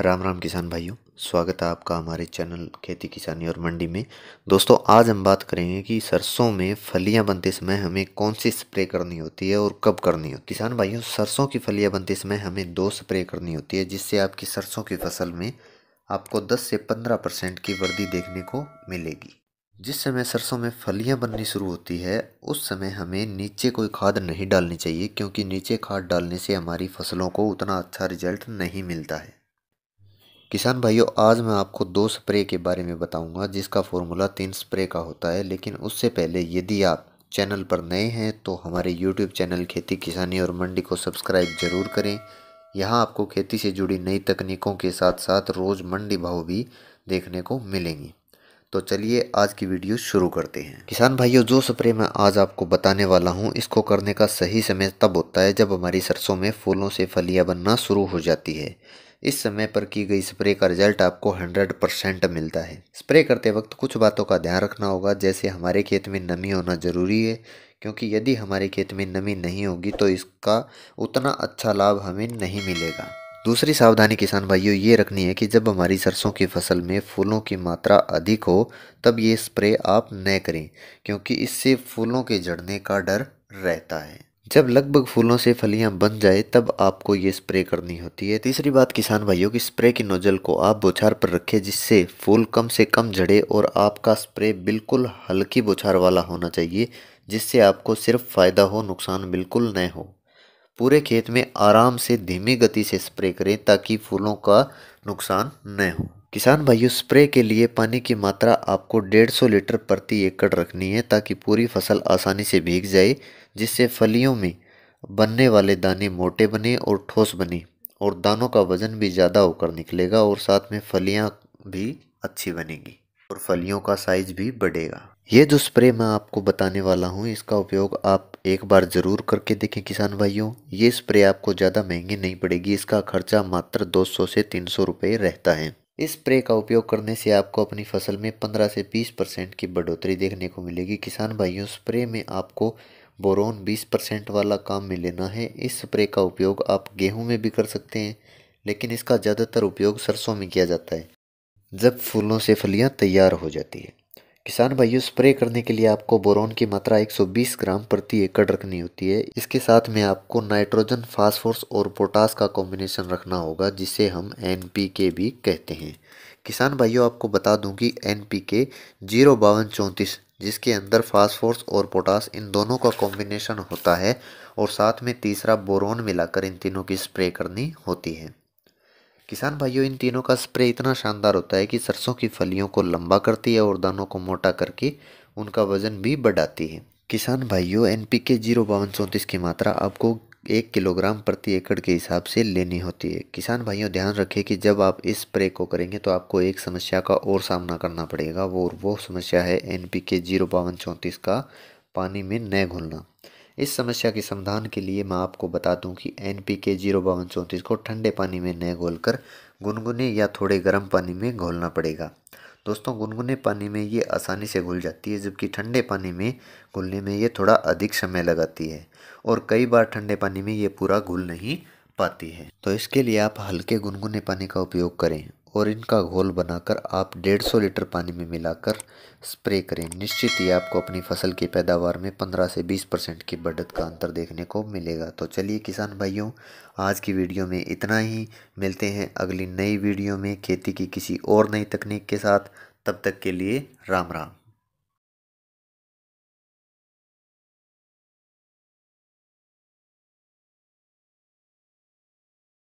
राम राम किसान भाइयों स्वागत है आपका हमारे चैनल खेती किसानी और मंडी में दोस्तों आज हम बात करेंगे कि सरसों में फलियां बनते समय हमें कौन सी स्प्रे करनी होती है और कब करनी होती है किसान भाइयों सरसों की फलियां बनते समय हमें दो स्प्रे करनी होती है जिससे आपकी सरसों की फसल में आपको दस से पंद्रह परसेंट की वृद्धि देखने को मिलेगी जिस समय सरसों में फलियां बननी शुरू होती है उस समय हमें नीचे कोई खाद नहीं डालनी चाहिए क्योंकि नीचे खाद डालने से हमारी फसलों को उतना अच्छा रिजल्ट नहीं मिलता है किसान भाइयों आज मैं आपको दो स्प्रे के बारे में बताऊंगा जिसका फॉर्मूला तीन स्प्रे का होता है लेकिन उससे पहले यदि आप चैनल पर नए हैं तो हमारे यूट्यूब चैनल खेती किसानी और मंडी को सब्सक्राइब जरूर करें यहाँ आपको खेती से जुड़ी नई तकनीकों के साथ साथ रोज़ मंडी भाव भी देखने को मिलेंगी तो चलिए आज की वीडियो शुरू करते हैं किसान भाइयों जो स्प्रे मैं आज आपको बताने वाला हूँ इसको करने का सही समय तब होता है जब हमारी सरसों में फूलों से फलियाँ बनना शुरू हो जाती है इस समय पर की गई स्प्रे का रिजल्ट आपको 100 परसेंट मिलता है स्प्रे करते वक्त कुछ बातों का ध्यान रखना होगा जैसे हमारे खेत में नमी होना ज़रूरी है क्योंकि यदि हमारे खेत में नमी नहीं होगी तो इसका उतना अच्छा लाभ हमें नहीं मिलेगा दूसरी सावधानी किसान भाइयों ये रखनी है कि जब हमारी सरसों की फसल में फूलों की मात्रा अधिक हो तब ये स्प्रे आप न करें क्योंकि इससे फूलों के जड़ने का डर रहता है जब लगभग फूलों से फलियां बन जाए तब आपको ये स्प्रे करनी होती है तीसरी बात किसान भाइयों की स्प्रे की नोजल को आप बोछार पर रखें जिससे फूल कम से कम जड़े और आपका स्प्रे बिल्कुल हल्की बोछार वाला होना चाहिए जिससे आपको सिर्फ फ़ायदा हो नुकसान बिल्कुल न हो पूरे खेत में आराम से धीमी गति से स्प्रे करें ताकि फूलों का नुकसान न हो किसान भाइयों स्प्रे के लिए पानी की मात्रा आपको 150 लीटर प्रति एकड़ रखनी है ताकि पूरी फसल आसानी से भीग जाए जिससे फलियों में बनने वाले दाने मोटे बने और ठोस बने और दानों का वजन भी ज़्यादा होकर निकलेगा और साथ में फलियाँ भी अच्छी बनेगी और फलियों का साइज भी बढ़ेगा ये जो स्प्रे मैं आपको बताने वाला हूँ इसका उपयोग आप एक बार ज़रूर करके देखें किसान भाइयों ये स्प्रे आपको ज़्यादा महंगी नहीं पड़ेगी इसका खर्चा मात्र 200 से 300 रुपए रहता है इस स्प्रे का उपयोग करने से आपको अपनी फसल में 15 से 20 परसेंट की बढ़ोतरी देखने को मिलेगी किसान भाइयों स्प्रे में आपको बोरोन 20 परसेंट वाला काम में लेना है इस स्प्रे का उपयोग आप गेहूं में भी कर सकते हैं लेकिन इसका ज़्यादातर उपयोग सरसों में किया जाता है जब फूलों से फलियां तैयार हो जाती है किसान भाइयों स्प्रे करने के लिए आपको बोरोन की मात्रा 120 ग्राम प्रति एकड़ रखनी होती है इसके साथ में आपको नाइट्रोजन फास्फोरस और पोटास का कॉम्बिनेशन रखना होगा जिसे हम एन भी कहते हैं किसान भाइयों आपको बता दूं कि एन पी के जीरो बावन चौंतीस जिसके अंदर फास्फोरस और पोटास इन दोनों का कॉम्बिनेशन होता है और साथ में तीसरा बोरोन मिलाकर इन तीनों की स्प्रे करनी होती है किसान भाइयों इन तीनों का स्प्रे इतना शानदार होता है कि सरसों की फलियों को लंबा करती है और दानों को मोटा करके उनका वजन भी बढ़ाती है किसान भाइयों एन पी के जीरो बावन चौंतीस की मात्रा आपको एक किलोग्राम प्रति एकड़ के हिसाब से लेनी होती है किसान भाइयों ध्यान रखें कि जब आप इस स्प्रे को करेंगे तो आपको एक समस्या का और सामना करना पड़ेगा वो वो समस्या है एन पी के जीरो बावन चौंतीस का पानी में न घुलना इस समस्या के समाधान के लिए मैं आपको बता दूं कि एन पी के जीरो बावन चौंतीस को ठंडे पानी में न घोलकर गुनगुने या थोड़े गर्म पानी में घोलना पड़ेगा दोस्तों गुनगुने पानी में ये आसानी से घुल जाती है जबकि ठंडे पानी में घुलने में ये थोड़ा अधिक समय लगाती है और कई बार ठंडे पानी में ये पूरा घुल नहीं पाती है तो इसके लिए आप हल्के गुनगुने पानी का उपयोग करें और इनका घोल बनाकर आप 150 लीटर पानी में मिलाकर स्प्रे करें निश्चित ही आपको अपनी फसल की पैदावार में 15 से 20 परसेंट की बढ़त का अंतर देखने को मिलेगा तो चलिए किसान भाइयों आज की वीडियो में इतना ही मिलते हैं अगली नई वीडियो में खेती की किसी और नई तकनीक के साथ तब तक के लिए राम राम